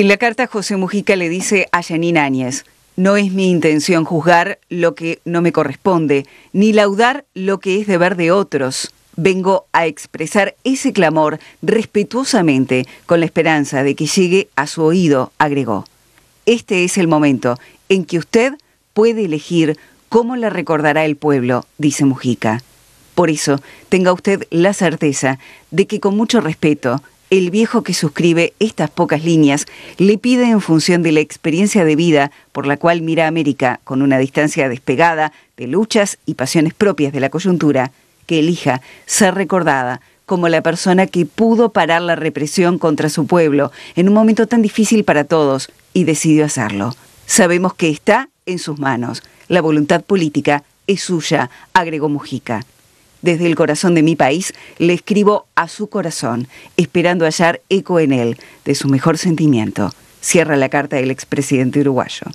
En la carta José Mujica le dice a Janine Áñez, no es mi intención juzgar lo que no me corresponde, ni laudar lo que es deber de otros. Vengo a expresar ese clamor respetuosamente con la esperanza de que llegue a su oído, agregó. Este es el momento en que usted puede elegir cómo la recordará el pueblo, dice Mujica. Por eso, tenga usted la certeza de que con mucho respeto el viejo que suscribe estas pocas líneas le pide en función de la experiencia de vida por la cual mira América con una distancia despegada de luchas y pasiones propias de la coyuntura, que elija ser recordada como la persona que pudo parar la represión contra su pueblo en un momento tan difícil para todos y decidió hacerlo. Sabemos que está en sus manos. La voluntad política es suya, agregó Mujica. Desde el corazón de mi país le escribo a su corazón, esperando hallar eco en él de su mejor sentimiento. Cierra la carta del expresidente uruguayo.